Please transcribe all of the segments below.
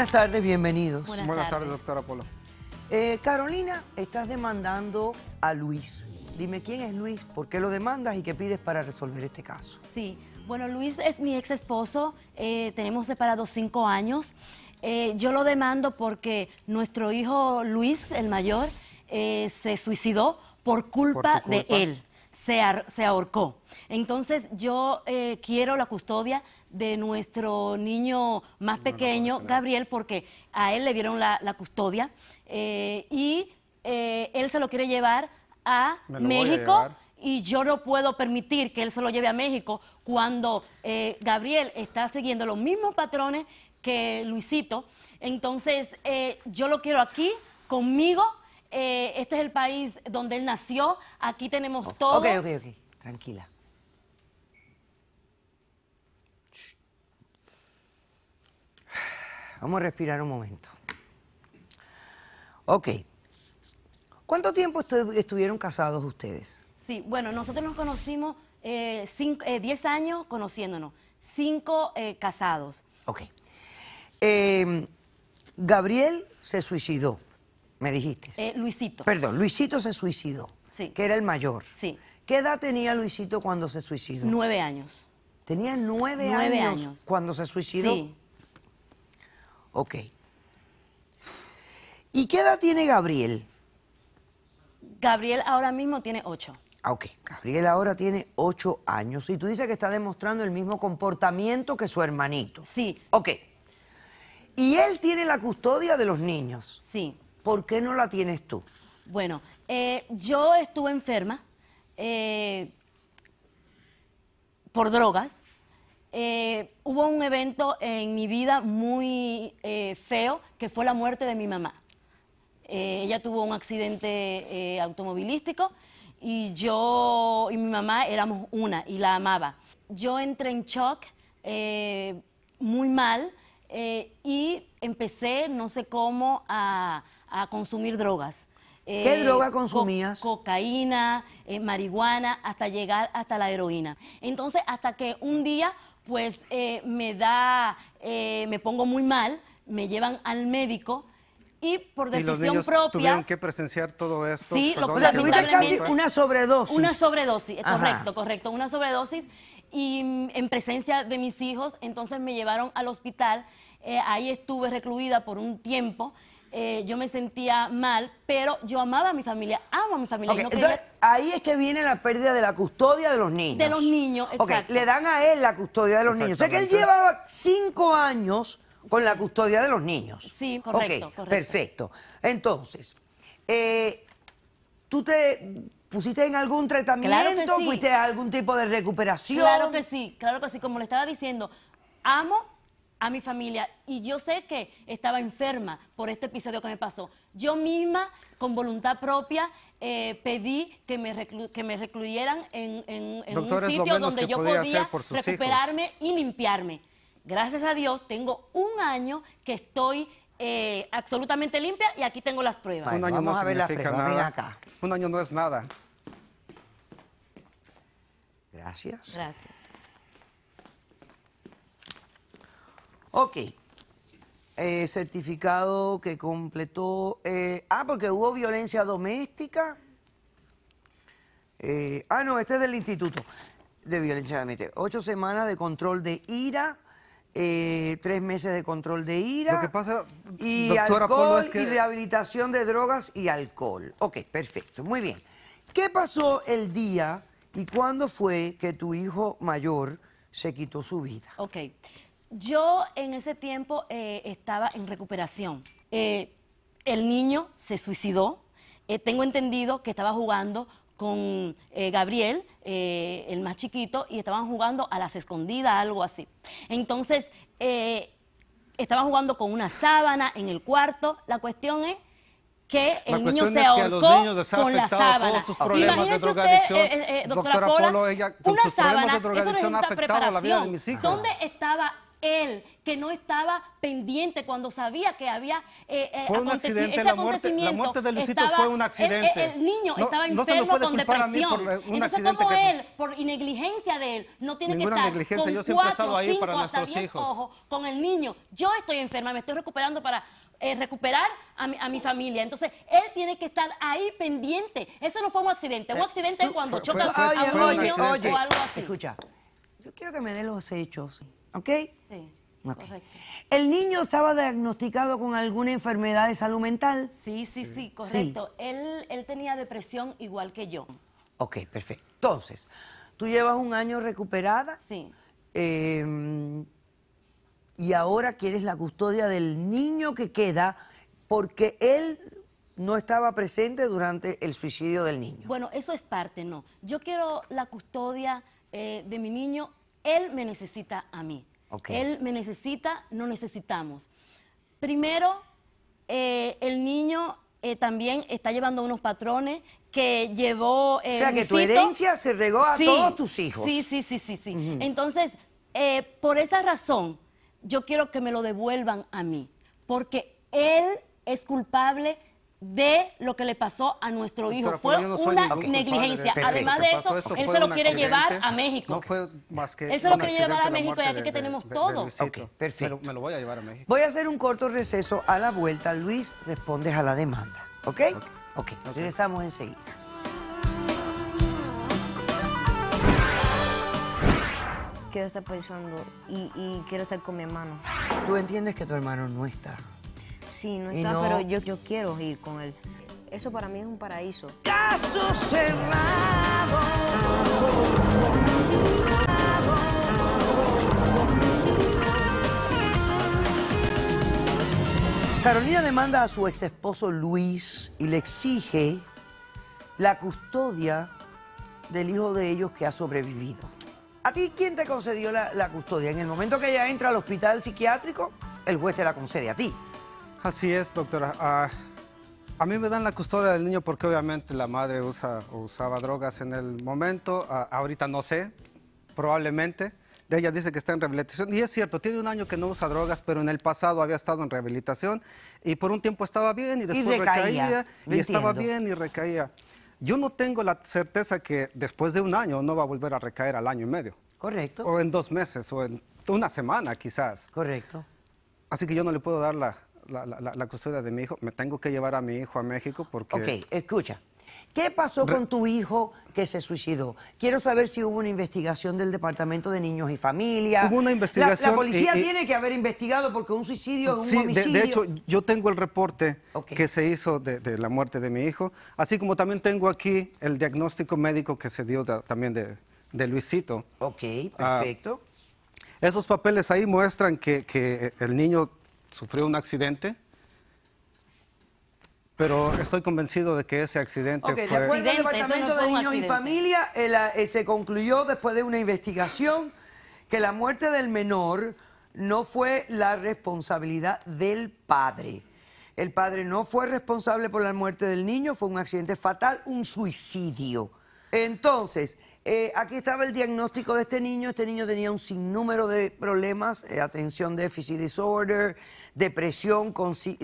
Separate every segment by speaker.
Speaker 1: Buenas tardes, bienvenidos. Buenas, tardes. doctora Polo. Eh, Carolina, estás demandando a Luis. Dime quién es Luis, por qué lo demandas y qué pides para resolver este caso.
Speaker 2: Sí, bueno, Luis es mi ex esposo, eh, tenemos separados cinco años. Eh, yo lo demando porque nuestro hijo Luis, el mayor, se suicidó por culpa. de él se, ahorcó. Entonces yo eh, quiero la custodia de nuestro niño más pequeño, Gabriel, porque a él le dieron la, custodia eh, y eh, él se lo quiere llevar a México. Y yo no puedo permitir que él se lo lleve a México cuando Gabriel está siguiendo los mismos patrones que Luisito. Entonces, yo lo quiero aquí, conmigo, eh, este es el país donde él nació, aquí tenemos todo. Ok, ok,
Speaker 1: ok, tranquila. Vamos a respirar un momento. Ok. ¿Cuánto tiempo estuvieron casados ustedes?
Speaker 2: Sí, bueno, nosotros nos conocimos 10 eh, eh, años conociéndonos, 5 casados. Ok.
Speaker 1: Em, Gabriel se suicidó me dijiste.
Speaker 2: Eh, Luisito.
Speaker 1: Perdón, Luisito se suicidó. Sí. Que era el mayor. Sí. ¿Qué edad tenía Luisito cuando se suicidó? Nueve años. Tenía nueve, años, cuando se suicidó. Sí. Ok. ¿Y qué edad tiene Gabriel?
Speaker 2: Gabriel ahora mismo tiene ocho.
Speaker 1: Ah, ok, Gabriel ahora tiene ocho años y tú dices que está demostrando el mismo comportamiento que su hermanito. Sí. Ok. Y él tiene la custodia de los niños. Sí. ¿Por qué no la tienes tú?
Speaker 2: Bueno, eh, yo estuve enferma eh, por drogas. Eh, hubo un evento en mi vida muy feo que fue la muerte de mi mamá. ella tuvo un accidente automovilístico y yo y mi mamá éramos una y la amaba. Yo entré en shock muy mal y empecé, no sé cómo, a, a consumir drogas. ¿Qué eh, droga consumías? cocaína, eh, marihuana, hasta llegar hasta la heroína. Entonces, hasta que un día, pues, eh, me da, me pongo muy mal, me llevan al médico y por decisión propia. Tuvieron
Speaker 3: que presenciar todo esto. Sí, lo o una sobredosis. Una sobredosis,
Speaker 2: correcto, correcto, una sobredosis. Y mm, en presencia de mis hijos, entonces me llevaron al hospital. ahí estuve recluida por un tiempo. Eh, yo me sentía mal, pero yo amaba a mi familia, amo a mi familia. entonces,
Speaker 1: ahí es que viene la pérdida de la custodia de los niños. De los niños, exacto. le dan a él la custodia de los niños. O sea que él llevaba cinco años con la custodia de los niños.
Speaker 2: Sí, correcto.
Speaker 1: Perfecto. Entonces, eh, tú te pusiste en algún tratamiento, fuiste a algún tipo de recuperación. Claro
Speaker 2: que sí, claro que sí. Como le estaba diciendo, amo a mi familia y yo sé que estaba enferma por este episodio que me pasó. Yo misma, con voluntad propia, eh, pedí que me, que me recluyeran en, un sitio donde yo podía, recuperarme y limpiarme. Gracias a Dios, tengo un año que estoy eh, absolutamente limpia y aquí tengo las pruebas. un año no a ver
Speaker 3: Un año no es nada. Gracias.
Speaker 2: Gracias.
Speaker 1: Ok. Eh, certificado que completó. Eh, ah, porque hubo violencia doméstica. Eh, ah, no, este es del Instituto de Violencia Doméstica. Ocho semanas de control de ira. tres meses de control de ira. Lo que pasa, y alcohol y rehabilitación de drogas y alcohol. Ok, perfecto, muy bien. ¿Qué pasó el día y cuándo fue que tu hijo mayor se quitó su vida?
Speaker 2: Ok, yo en ese tiempo eh, estaba en recuperación. Eh, el niño se suicidó. Eh, tengo entendido que estaba jugando con Gabriel, el más chiquito, y estaban jugando a las escondidas, algo así. Entonces, estaban jugando con una sábana en el cuarto. La cuestión es que el niño se ahorcó con la sábana. Imagínese usted, doctora, Polo, una sábana, ¿Dónde estaba él, que no estaba pendiente cuando sabía que había eh, eh, fue un accidente, la muerte, de Luisito fue un accidente. El, niño estaba enfermo con depresión. Eh, un Entonces, accidente él, por negligencia de él, no tiene que estar con cuatro, ahí cinco, para hasta diez con el niño. Yo estoy enferma, me estoy recuperando para recuperar a mi, familia. Entonces, él tiene que estar ahí pendiente. Eso no fue un accidente. Un accidente ES cuando choca a un niño o algo
Speaker 1: así. Escucha, yo quiero que me den los hechos. ¿Ok?
Speaker 2: Sí. Correcto. ¿El
Speaker 1: niño estaba diagnosticado con alguna enfermedad de salud mental?
Speaker 2: Sí, sí, sí, correcto. Él, él tenía depresión igual que yo.
Speaker 1: Ok, perfecto. Entonces,
Speaker 2: tú llevas un año
Speaker 1: recuperada. Sí. Em, y ahora quieres la custodia del niño que queda porque él no estaba presente durante el suicidio del niño.
Speaker 2: Bueno, eso es parte, no. Yo quiero la custodia eh, de mi niño él me necesita a mí. Él me necesita, no necesitamos. Primero, eh, el niño eh, también está llevando unos patrones que llevó... Eh, o sea, que tu herencia
Speaker 1: se regó a todos tus hijos. Sí,
Speaker 2: sí, sí, sí, sí. Entonces, por esa razón, yo quiero que me lo devuelvan a mí, porque él es culpable de lo que le pasó a nuestro hijo. Pues fue una negligencia. Además de eso, él se lo quiere llevar a México.
Speaker 3: No fue más que él se lo quiere llevar a México y aquí que tenemos todo. perfecto. Me lo, voy a llevar a México. Voy
Speaker 1: a hacer un corto receso. A la vuelta, Luis, respondes a la demanda. ¿Ok? Ok. okay. Regresamos enseguida.
Speaker 4: Quiero estar pensando y quiero estar con mi hermano.
Speaker 1: ¿Tú entiendes que tu
Speaker 4: hermano no está? Sí, no está, pero yo, quiero ir con él. Eso para mí es un paraíso. Caso cerrado.
Speaker 1: Carolina demanda a su ex esposo Luis y le exige la custodia del hijo de ellos que ha sobrevivido. ¿A ti quién te concedió la custodia? En el momento que ella entra al hospital psiquiátrico, el juez te
Speaker 3: la concede a ti. Así es, doctora. Ah, a mí me dan la custodia del niño porque obviamente la madre usa, usaba drogas en el momento. Ah, ahorita no sé, probablemente. De ella dice que está en rehabilitación. Y es cierto, tiene un año que no usa drogas, pero en el pasado había estado en rehabilitación y por un tiempo estaba bien y después recaía. y estaba bien y recaía. Yo no tengo la certeza que después de un año no va a volver a recaer al año y medio. Correcto. O en dos meses, o en una semana quizás. Correcto. Así que yo no le puedo dar la, la, custodia de mi hijo, me tengo que llevar a mi hijo a México porque... Ok, escucha. ¿Qué pasó con tu hijo que se suicidó? Quiero saber si hubo una investigación
Speaker 1: del Departamento de Niños y Familias. Hubo una investigación. La, policía tiene que haber investigado porque un suicidio es un sí, De, hecho,
Speaker 3: yo tengo el reporte que se hizo de, la muerte de mi hijo, así como también tengo aquí el diagnóstico médico que se dio también de, Luisito. Ok, ah, perfecto. esos papeles ahí muestran que, que el niño sufrió un accidente, pero estoy convencido de que ese accidente fue... De acuerdo Departamento de Niños y
Speaker 1: Familia, eh, eh, se concluyó después de una investigación que la muerte del menor no fue la responsabilidad del padre. El padre no fue responsable por la muerte del niño, fue un accidente fatal, un suicidio. Entonces, eh, aquí estaba el diagnóstico de este niño. Este niño tenía un sinnúmero de problemas, eh, atención déficit disorder, depresión,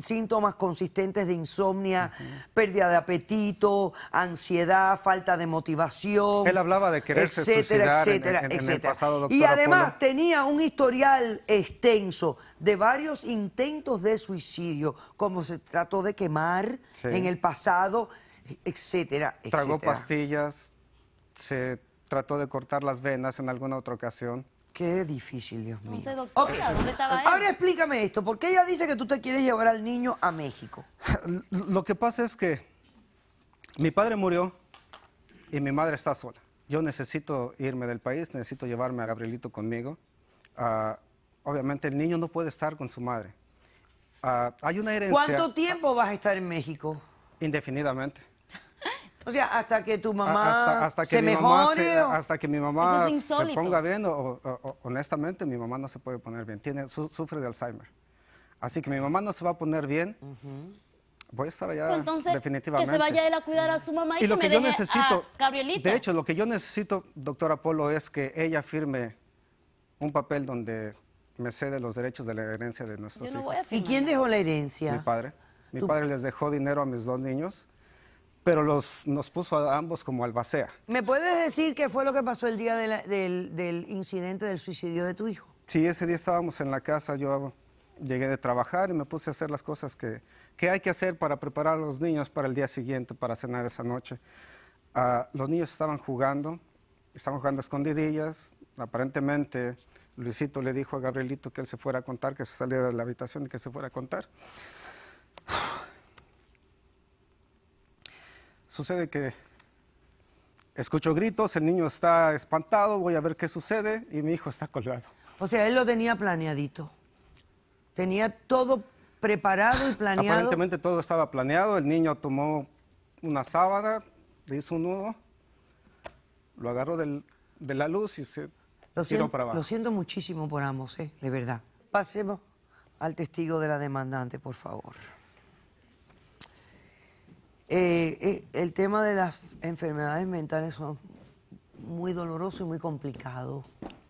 Speaker 1: síntomas consistentes de insomnia, pérdida de apetito, ansiedad, falta de motivación. Él hablaba de quererse etcétera, suicidar etcétera, etcétera. Y además tenía un historial extenso de varios intentos de suicidio, como se trató de quemar en el pasado,
Speaker 3: etcétera, etcétera. Tragó pastillas, se trató de cortar las venas en alguna otra ocasión. Qué difícil, Dios mío.
Speaker 2: ¿dónde estaba
Speaker 1: Ahora explícame esto. ¿Por qué ella dice que tú te quieres llevar al niño a México?
Speaker 3: Lo que pasa es que mi padre murió y mi madre está sola. Yo necesito irme del país, necesito llevarme a Gabrielito conmigo. Ah, obviamente el niño no puede estar con su madre. Ah, hay una herencia. ¿Cuánto tiempo vas a estar en México? Indefinidamente.
Speaker 1: O sea, hasta que tu mamá hasta, que se mejore.
Speaker 3: hasta que mi mamá se ponga bien, o, honestamente, mi mamá no se puede poner bien. Tiene, sufre de Alzheimer. Así que mi mamá no se va a poner bien. Voy a estar allá pues entonces, definitivamente. Que se vaya
Speaker 2: él a cuidar a su mamá y, lo que, me yo necesito, Gabrielita. De hecho,
Speaker 3: lo que yo necesito, doctor Apolo, es que ella firme un papel donde me cede los derechos de la herencia de nuestros hijos. ¿Y quién dejó la herencia? Mi padre. Mi padre les dejó dinero a mis dos niños pero los, nos puso a ambos como albacea.
Speaker 1: ¿Me puedes decir qué fue lo que pasó el día del, del, incidente del suicidio de tu hijo?
Speaker 3: Sí, ese día estábamos en la casa, yo llegué de trabajar y me puse a hacer las cosas que, que hay que hacer para preparar a los niños para el día siguiente, para cenar esa noche. Ah, los niños estaban jugando, estaban jugando escondidillas, aparentemente Luisito le dijo a Gabrielito que él se fuera a contar, que se saliera de la habitación y que se fuera a contar. Sucede que escucho gritos, el niño está espantado, voy a ver qué sucede y mi hijo está colgado.
Speaker 1: O sea, él lo tenía planeadito. Tenía todo preparado y planeado. Aparentemente
Speaker 3: todo estaba planeado. El niño tomó una sábana, le hizo un nudo, lo agarró de la luz y se lo tiró para abajo. Lo
Speaker 1: siento muchísimo por ambos, ¿eh? de verdad. Pasemos al testigo de la demandante, por favor. Eh, eh, el tema de las enfermedades mentales son muy doloroso y muy complicado.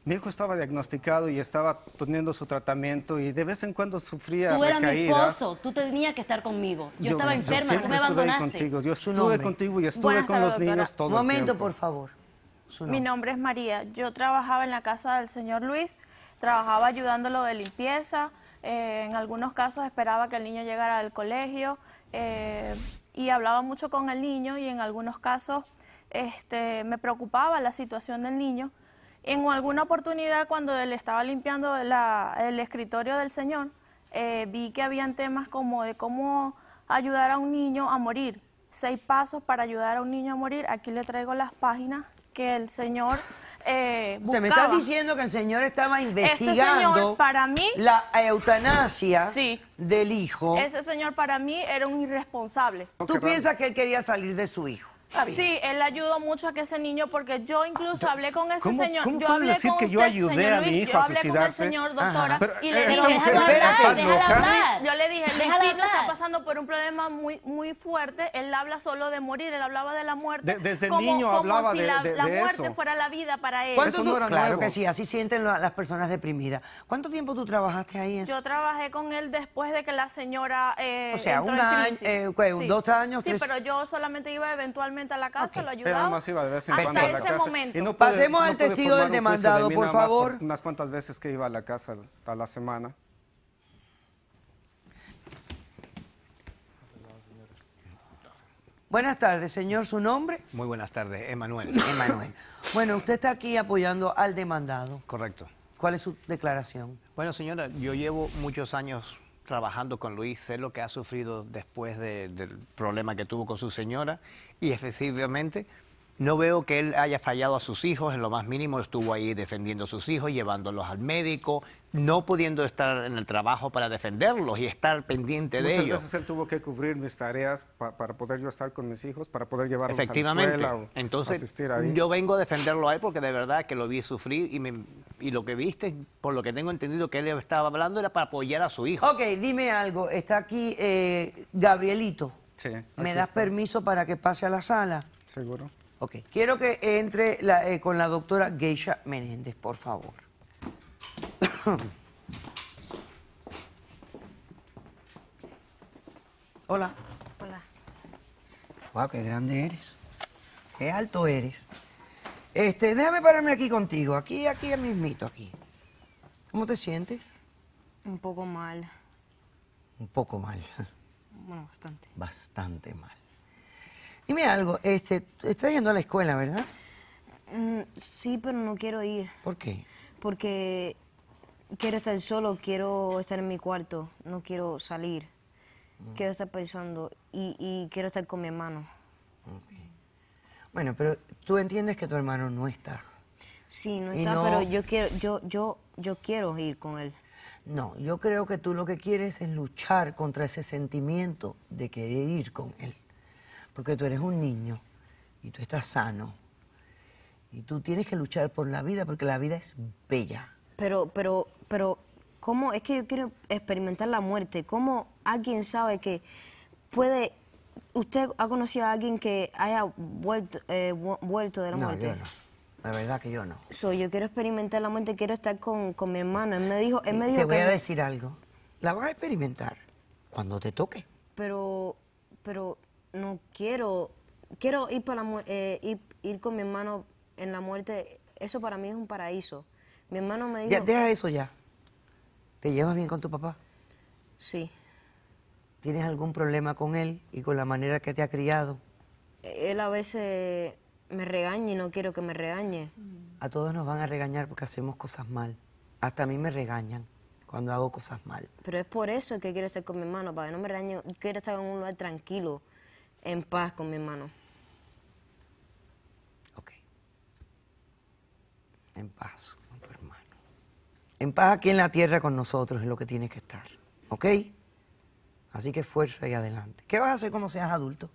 Speaker 3: Mi hijo estaba diagnosticado y estaba teniendo su tratamiento y de vez en cuando sufría Tú eras mi esposo,
Speaker 5: tú tenías que estar conmigo. Yo, estaba enferma, tú me abandonaste. Contigo. Yo estuve
Speaker 3: contigo y estuve con
Speaker 5: los niños EL todo Un momento,
Speaker 3: por favor. Mi
Speaker 5: nombre es María. Yo trabajaba en la casa del señor Luis, trabajaba ayudándolo de limpieza. Eh, en algunos casos esperaba que el niño llegara al colegio. Eh, y hablaba mucho con el niño y en algunos casos este, me preocupaba la situación del niño. En alguna oportunidad cuando él estaba limpiando el escritorio del señor, eh, vi que habían temas como de cómo ayudar a un niño a morir, seis pasos para ayudar a un niño a morir. Aquí le traigo las páginas que el señor eh, Se me está diciendo
Speaker 1: que el señor estaba este investigando para mí, la eutanasia del hijo. Ese
Speaker 5: señor para mí era un irresponsable.
Speaker 1: ¿Tú piensas que él quería salir de su hijo?
Speaker 5: Sí, él ayudó mucho a que ese niño, porque yo incluso hablé con ese señor. ¿cómo yo hablé decir que yo ayudé a mi hijo a suicidarse? Yo doctora, y le dije, hablar, Yo le dije, Luisito está pasando por un problema muy, muy fuerte, él habla solo de morir, él hablaba de la muerte. De, desde como, niño hablaba de, la, de, la muerte fuera la vida para él. claro que sí,
Speaker 1: así sienten las personas deprimidas. ¿Cuánto tiempo tú trabajaste ahí? Yo
Speaker 5: trabajé con él después de que la señora eh, sea, en crisis. Eh, dos años, Sí, pero yo solamente iba eventualmente a la casa, lo Hasta a ese momento.
Speaker 1: Pasemos al testigo del demandado, por favor.
Speaker 3: unas cuantas veces que iba a la casa a la semana. Buenas tardes,
Speaker 1: señor. ¿Su nombre? Muy buenas tardes, Emanuel. Emanuel. Bueno, usted está aquí apoyando al demandado. Correcto. ¿Cuál es su declaración?
Speaker 3: Bueno, señora, yo llevo muchos años trabajando con Luis, sé lo que ha sufrido después del problema que tuvo con su señora y efectivamente no veo que él haya fallado a sus hijos, en lo más mínimo estuvo ahí defendiendo a sus hijos, llevándolos al médico, no pudiendo estar en el trabajo para defenderlos y estar pendiente de ellos. Muchas veces él tuvo que cubrir mis tareas para poder yo estar con mis hijos, para poder llevarlos Efectivamente. a la escuela o Entonces, yo vengo a defenderlo ahí porque de verdad que lo vi sufrir y, y lo que viste, por lo que tengo entendido que él estaba hablando, era para apoyar a su hijo. Ok,
Speaker 1: dime algo, está aquí eh, Gabrielito. Sí, ¿Me das permiso para que pase a la sala? Seguro. Ok, quiero que entre eh, con la doctora Geisha Menéndez, por favor. Hola. Hola. Wow, qué grande eres. Qué alto eres. Este, déjame pararme aquí contigo, aquí, aquí, mismito, aquí. ¿Cómo te sientes?
Speaker 4: Un poco mal.
Speaker 1: Un poco mal. Bueno, bastante. Bastante mal. Dime algo, este, estás yendo a la escuela, ¿verdad?
Speaker 4: Mm, sí, pero no quiero ir. ¿Por qué? Porque quiero estar solo, quiero estar en mi cuarto, no quiero salir. Mm. Quiero estar pensando y, quiero estar con mi hermano.
Speaker 1: Bueno, pero tú entiendes que tu hermano no está.
Speaker 4: Sí, no está,
Speaker 1: pero yo quiero, yo, yo, yo quiero ir con él. No, yo creo que tú lo que quieres es luchar contra ese sentimiento de querer ir con él porque tú eres un niño y tú estás sano. Y tú tienes que luchar por la vida porque la vida es bella.
Speaker 4: Pero, pero, pero, ¿cómo? Es que yo quiero experimentar la muerte. ¿Cómo alguien sabe que puede... ¿Usted ha conocido a alguien que haya vuelto, eh, vuelto de la no, muerte? Yo no.
Speaker 1: La verdad que yo no.
Speaker 4: SOY, yo quiero experimentar la muerte, quiero estar con, mi hermano. Él me dijo, él me dijo Te voy a
Speaker 1: decir algo. La vas a experimentar cuando te toque.
Speaker 4: Pero, pero no quiero, quiero ir, para la, eh, ir, con mi hermano en la muerte, eso para mí es un paraíso. Mi hermano me dijo... Ya, deja
Speaker 1: eso ya. ¿Te llevas bien con tu papá? Sí. ¿Tienes algún problema con él y con la manera que te ha criado?
Speaker 4: Él a veces me regaña y no quiero que me regañe.
Speaker 1: A todos nos van a regañar porque hacemos cosas mal. Hasta a mí me regañan cuando hago cosas mal.
Speaker 4: Pero es por eso que quiero estar con mi hermano, para que no me regañe. Quiero estar en un lugar tranquilo en paz con mi hermano. Ok.
Speaker 1: En paz con tu hermano. En paz aquí en la tierra con nosotros es lo que tienes que estar. ¿Ok? Así que fuerza y adelante. ¿Qué vas a hacer cuando seas adulto?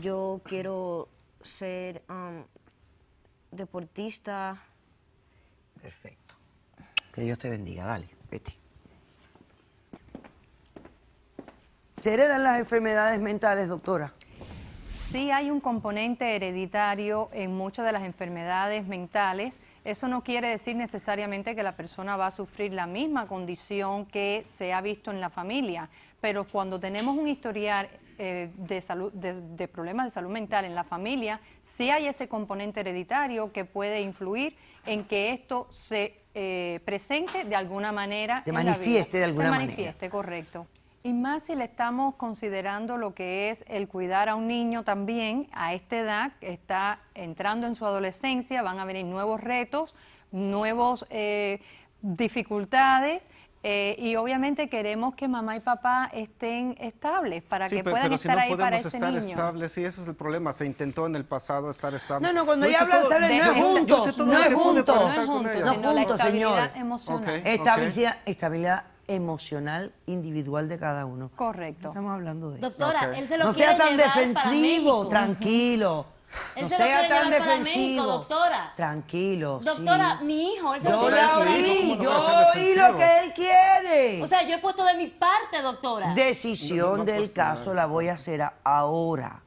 Speaker 4: Yo quiero ser um, deportista.
Speaker 1: Perfecto. Que Dios te bendiga. Dale, vete. ¿Se heredan las enfermedades mentales, doctora?
Speaker 2: Sí hay un componente hereditario en muchas de las enfermedades mentales. Eso no quiere decir necesariamente que la persona va a sufrir la misma condición que se ha visto en la familia, pero cuando tenemos un historial eh, de, de, problemas de salud mental en la familia, sí hay ese componente hereditario que puede influir en que esto se eh, presente de alguna manera. Se manifieste de alguna manera. Se manifieste, correcto. Y más si le estamos considerando lo que es el cuidar a un niño también a esta edad, está entrando en su adolescencia, van a venir nuevos retos, nuevas eh, dificultades. Eh, y obviamente queremos que mamá y papá estén estables para que puedan estar si no ahí podemos para estar estables,
Speaker 3: sí, ese es el problema. Se intentó en el pasado estar estables. No, no, cuando ella habla de estable no es juntos, no es juntos, no es juntos, señor. Emocional. Estabilidad, estabilidad
Speaker 1: emocional individual de cada uno. Correcto. estamos hablando de Doctora, él se lo no sea tan defensivo, tranquilo. no sea tan defensivo.
Speaker 2: doctora.
Speaker 1: Tranquilo. Doctora,
Speaker 2: mi hijo, él se yo lo quiere oí, Yo lo que él quiere. O sea, yo he puesto de mi parte, doctora. Decisión del caso
Speaker 1: la voy a hacer ahora.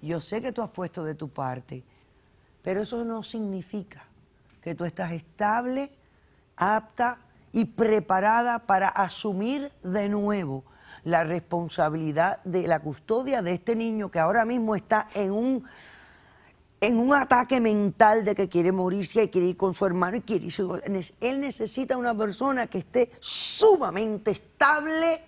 Speaker 1: Yo sé que tú has puesto de tu parte, pero eso no significa que tú estás estable, apta y preparada para asumir de nuevo la responsabilidad de la custodia de este niño que ahora mismo está en un, en un ataque mental de que quiere morirse y quiere ir con su hermano y quiere Él necesita una persona que esté sumamente estable,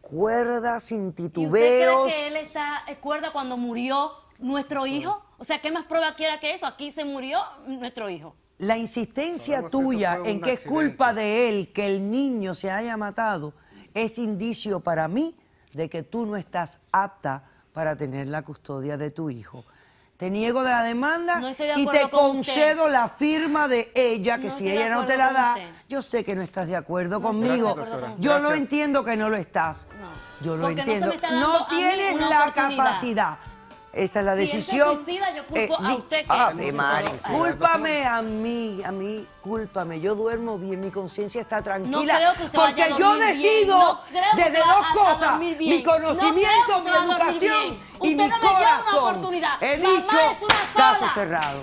Speaker 1: cuerda, sin titubeos. ¿Y usted cree que
Speaker 2: él está cuerda cuando murió nuestro hijo? O sea, ¿qué más prueba quiera que eso? Aquí se murió nuestro hijo.
Speaker 1: La insistencia
Speaker 2: tuya en que es culpa
Speaker 1: de él que el niño se haya matado es indicio para mí de que tú no estás apta para tener la custodia de tu hijo. Te niego de la demanda y te concedo la firma de ella, que si ella no te la da, yo sé que no estás de acuerdo conmigo. yo no entiendo que no lo estás. Yo lo entiendo. No, tienes la capacidad. Esa es la decisión. suicida, yo culpo eh, a usted. Ah, cúlpame a mí, a mí, cúlpame. Yo duermo bien, mi conciencia está tranquila. creo que usted porque yo decido desde dos cosas, mi conocimiento, mi educación y mi corazón. Una oportunidad. He dicho, caso cerrado.